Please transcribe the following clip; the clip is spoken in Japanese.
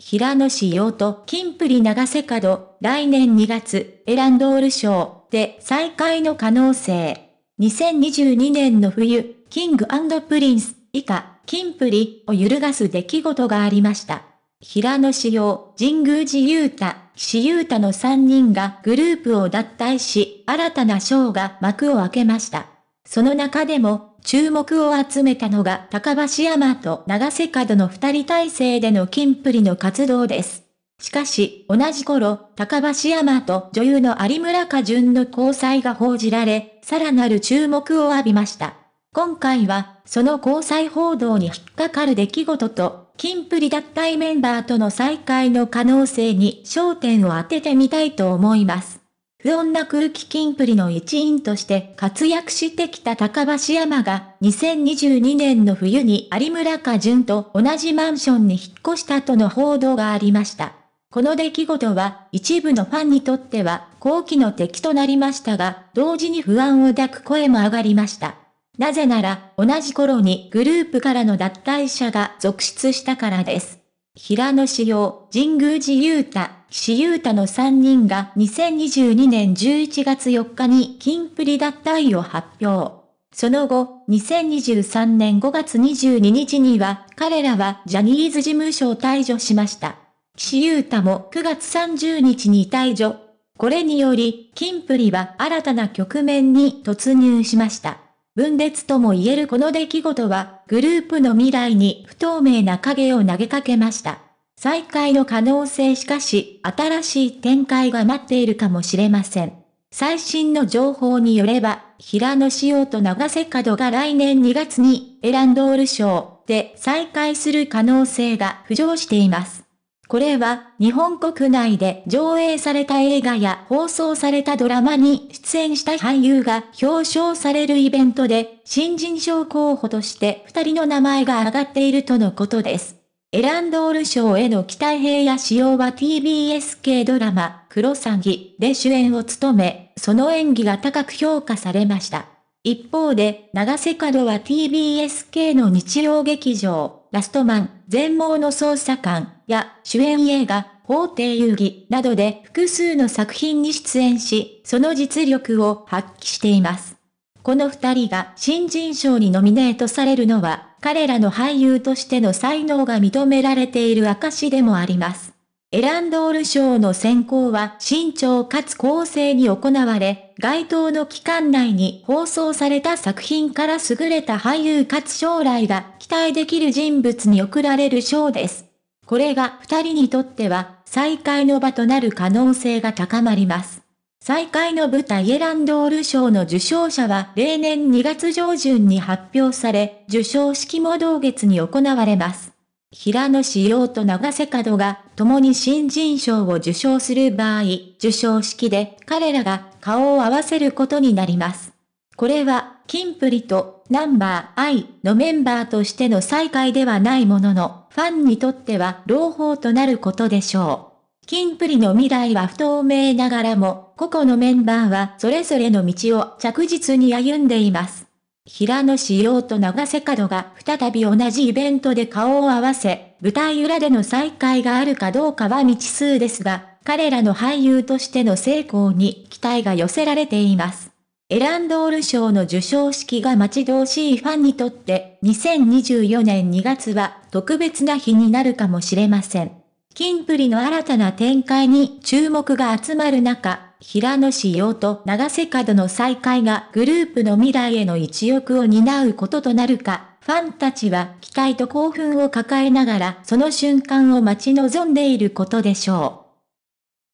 平野紫耀と金プリ長瀬角、来年2月、エランドール賞で再開の可能性。2022年の冬、キングプリンス以下、金プリを揺るがす出来事がありました。平野紫耀、神宮寺勇太、岸優太の3人がグループを脱退し、新たな賞が幕を開けました。その中でも、注目を集めたのが高橋山と長瀬角の二人体制での金プリの活動です。しかし、同じ頃、高橋山と女優の有村架純の交際が報じられ、さらなる注目を浴びました。今回は、その交際報道に引っかかる出来事と、金プリ脱退メンバーとの再会の可能性に焦点を当ててみたいと思います。不穏な空気金プリの一員として活躍してきた高橋山が2022年の冬に有村架純と同じマンションに引っ越したとの報道がありました。この出来事は一部のファンにとっては好奇の敵となりましたが、同時に不安を抱く声も上がりました。なぜなら同じ頃にグループからの脱退者が続出したからです。平野紫耀、神宮寺勇太、岸優太の3人が2022年11月4日に金プリ脱退を発表。その後、2023年5月22日には、彼らはジャニーズ事務所を退場しました。岸優太も9月30日に退場。これにより、キンプリは新たな局面に突入しました。分裂とも言えるこの出来事は、グループの未来に不透明な影を投げかけました。再会の可能性しかし、新しい展開が待っているかもしれません。最新の情報によれば、平野紫耀と長瀬角が来年2月にエランドール賞で再会する可能性が浮上しています。これは日本国内で上映された映画や放送されたドラマに出演した俳優が表彰されるイベントで新人賞候補として二人の名前が挙がっているとのことです。エランドール賞への期待平野仕様は TBS 系ドラマ、クロサギで主演を務め、その演技が高く評価されました。一方で、長瀬角は TBS 系の日曜劇場、ラストマン、全盲の捜査官や主演映画、法廷遊戯などで複数の作品に出演し、その実力を発揮しています。この二人が新人賞にノミネートされるのは、彼らの俳優としての才能が認められている証でもあります。エランドール賞の選考は慎重かつ公正に行われ、該当の期間内に放送された作品から優れた俳優かつ将来が期待できる人物に贈られる賞です。これが二人にとっては再会の場となる可能性が高まります。再会の舞台エランドール賞の受賞者は例年2月上旬に発表され、受賞式も同月に行われます。平野紫耀と長瀬角が共に新人賞を受賞する場合、受賞式で彼らが顔を合わせることになります。これは、キンプリとナンバー I のメンバーとしての再会ではないものの、ファンにとっては朗報となることでしょう。キンプリの未来は不透明ながらも、個々のメンバーはそれぞれの道を着実に歩んでいます。平野紫耀と長瀬角が再び同じイベントで顔を合わせ、舞台裏での再会があるかどうかは未知数ですが、彼らの俳優としての成功に期待が寄せられています。エランドール賞の授賞式が待ち遠しいファンにとって、2024年2月は特別な日になるかもしれません。キンプリの新たな展開に注目が集まる中、平野紫耀と長瀬角の再会がグループの未来への一翼を担うこととなるか、ファンたちは期待と興奮を抱えながらその瞬間を待ち望んでいることでしょう。